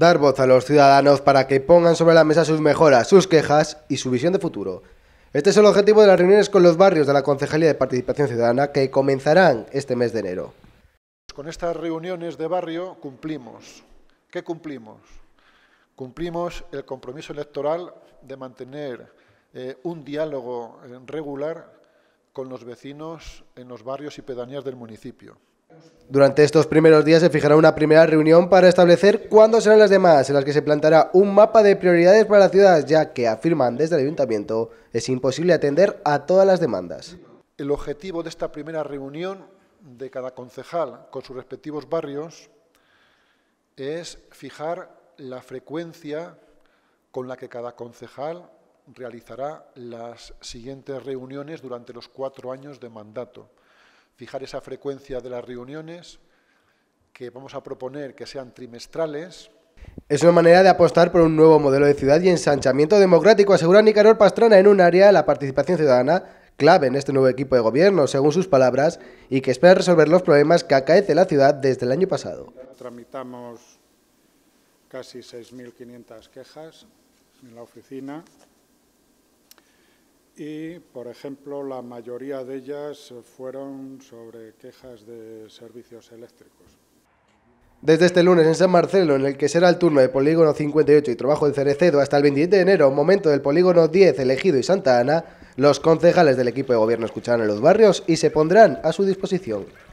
dar voz a los ciudadanos para que pongan sobre la mesa sus mejoras, sus quejas y su visión de futuro. Este es el objetivo de las reuniones con los barrios de la Concejalía de Participación Ciudadana que comenzarán este mes de enero. Con estas reuniones de barrio cumplimos. ¿Qué cumplimos? Cumplimos el compromiso electoral de mantener eh, un diálogo eh, regular con los vecinos en los barrios y pedanías del municipio. Durante estos primeros días se fijará una primera reunión para establecer cuándo serán las demás, en las que se plantará un mapa de prioridades para la ciudad, ya que, afirman desde el ayuntamiento, es imposible atender a todas las demandas. El objetivo de esta primera reunión de cada concejal con sus respectivos barrios es fijar la frecuencia con la que cada concejal realizará las siguientes reuniones durante los cuatro años de mandato fijar esa frecuencia de las reuniones, que vamos a proponer que sean trimestrales. Es una manera de apostar por un nuevo modelo de ciudad y ensanchamiento democrático, asegura Nicaror Pastrana en un área de la participación ciudadana clave en este nuevo equipo de gobierno, según sus palabras, y que espera resolver los problemas que acaece la ciudad desde el año pasado. Tramitamos casi 6.500 quejas en la oficina, y, por ejemplo, la mayoría de ellas fueron sobre quejas de servicios eléctricos. Desde este lunes en San Marcelo, en el que será el turno de Polígono 58 y Trabajo de Cerecedo hasta el 27 de enero, momento del Polígono 10 elegido y Santa Ana, los concejales del equipo de gobierno escucharán en los barrios y se pondrán a su disposición.